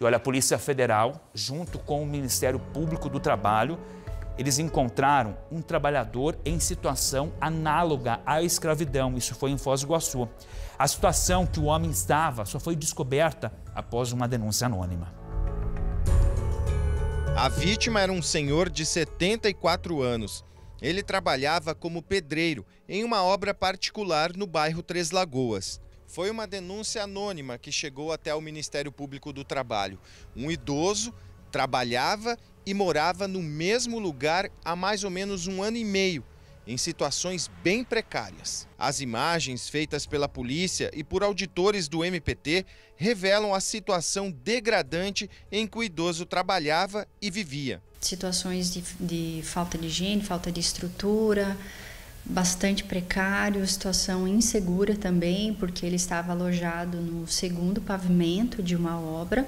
E olha, a Polícia Federal, junto com o Ministério Público do Trabalho, eles encontraram um trabalhador em situação análoga à escravidão. Isso foi em Foz do Iguaçu. A situação que o homem estava só foi descoberta após uma denúncia anônima. A vítima era um senhor de 74 anos. Ele trabalhava como pedreiro em uma obra particular no bairro Três Lagoas. Foi uma denúncia anônima que chegou até o Ministério Público do Trabalho. Um idoso trabalhava e morava no mesmo lugar há mais ou menos um ano e meio, em situações bem precárias. As imagens feitas pela polícia e por auditores do MPT revelam a situação degradante em que o idoso trabalhava e vivia. Situações de, de falta de higiene, falta de estrutura, bastante precário, situação insegura também, porque ele estava alojado no segundo pavimento de uma obra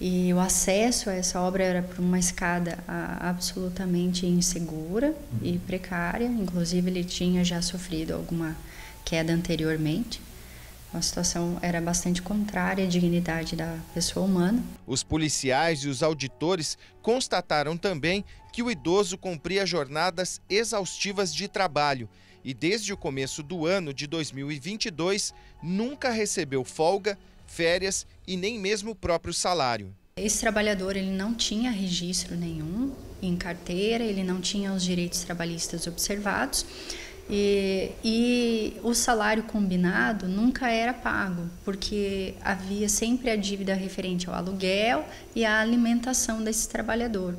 e o acesso a essa obra era por uma escada ah, absolutamente insegura uhum. e precária, inclusive ele tinha já sofrido alguma queda anteriormente. Uma situação era bastante contrária à dignidade da pessoa humana. Os policiais e os auditores constataram também que o idoso cumpria jornadas exaustivas de trabalho e, desde o começo do ano de 2022, nunca recebeu folga, férias e nem mesmo o próprio salário. Esse trabalhador ele não tinha registro nenhum em carteira, ele não tinha os direitos trabalhistas observados. E, e, o salário combinado nunca era pago, porque havia sempre a dívida referente ao aluguel e à alimentação desse trabalhador,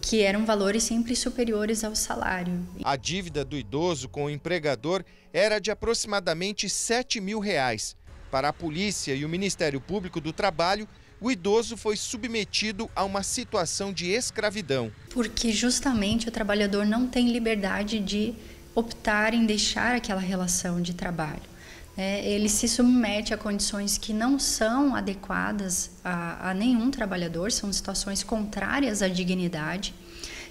que eram valores sempre superiores ao salário. A dívida do idoso com o empregador era de aproximadamente 7 mil reais. Para a polícia e o Ministério Público do Trabalho, o idoso foi submetido a uma situação de escravidão. Porque justamente o trabalhador não tem liberdade de optar em deixar aquela relação de trabalho. É, ele se submete a condições que não são adequadas a, a nenhum trabalhador, são situações contrárias à dignidade,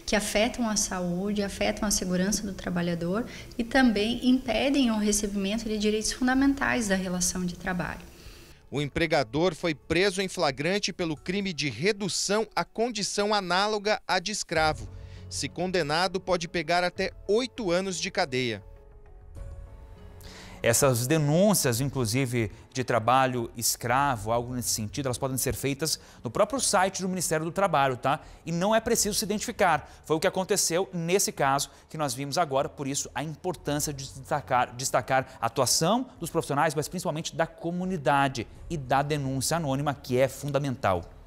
que afetam a saúde, afetam a segurança do trabalhador e também impedem o recebimento de direitos fundamentais da relação de trabalho. O empregador foi preso em flagrante pelo crime de redução à condição análoga à de escravo se condenado, pode pegar até oito anos de cadeia. Essas denúncias, inclusive, de trabalho escravo, algo nesse sentido, elas podem ser feitas no próprio site do Ministério do Trabalho, tá? E não é preciso se identificar. Foi o que aconteceu nesse caso que nós vimos agora, por isso a importância de destacar, destacar a atuação dos profissionais, mas principalmente da comunidade e da denúncia anônima, que é fundamental.